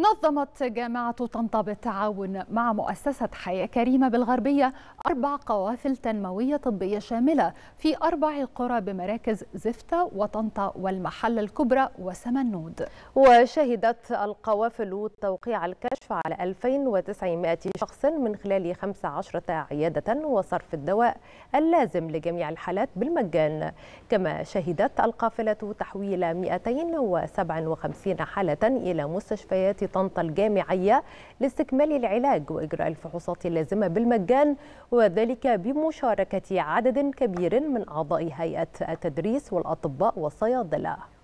نظمت جامعة طنطا بالتعاون مع مؤسسة حياة كريمة بالغربية أربع قوافل تنموية طبية شاملة في أربع قرى بمراكز زفتة وطنطا والمحلة الكبرى وسمنود وشهدت القوافل توقيع الكشف على 2900 شخص من خلال 15 عيادة وصرف الدواء اللازم لجميع الحالات بالمجان كما شهدت القافلة تحويل 257 حالة إلى مستشفيات طنطا الجامعية لاستكمال العلاج وإجراء الفحوصات اللازمة بالمجان وذلك بمشاركة عدد كبير من أعضاء هيئة التدريس والأطباء والصيادلة